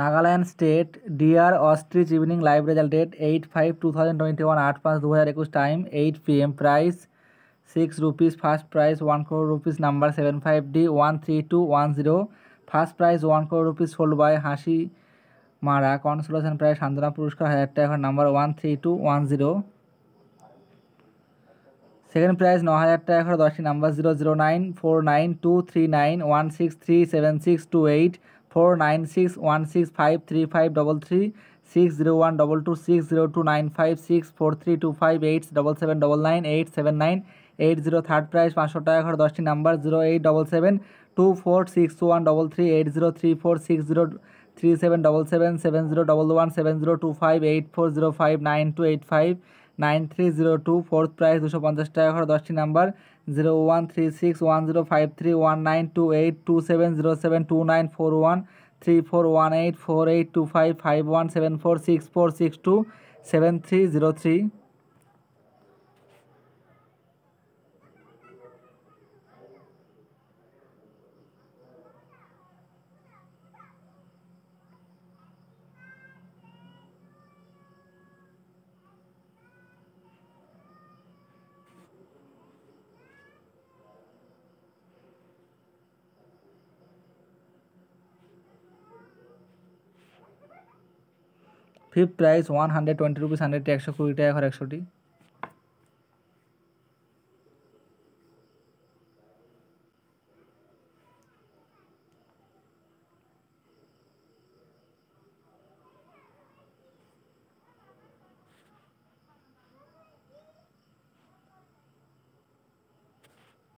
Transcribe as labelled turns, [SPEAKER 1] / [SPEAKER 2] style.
[SPEAKER 1] Nagaland state dear ostrich evening live result date eight five two thousand twenty one আট পাঁচ দু হাজার একুশ time eight P M price six rupees first price one crore rupees number seven five D one three two one zero first prize one crore rupees sold by হাসি মারা consolation prize সান্ত্বনা পুরস্কার হাজার টাকা number one three two one zero second prize ন হাজার টাকা দশটি number zero zero nine four nine two three nine one six three seven six two eight four nine six one six five three five double three six zero one double two six zero two nine five six four three two five eight double seven double nine eight seven nine eight zero third prize পাঁচশো টাকা ঘর দশটি number zero eight double seven two four six one double three eight zero three four six zero three seven double seven seven zero double one seven zero two five eight four zero five nine two eight five nine three zero two fourth price দুশো পঞ্চাশ টাকা করে দশটি number zero one three six one zero five three one nine two eight two seven zero seven two nine four one three four one eight four eight two five five one seven four six four six two seven three zero three fifth price one hundred twenty rupees hundred একশো কুড়ি টাকা ঘর একশোটি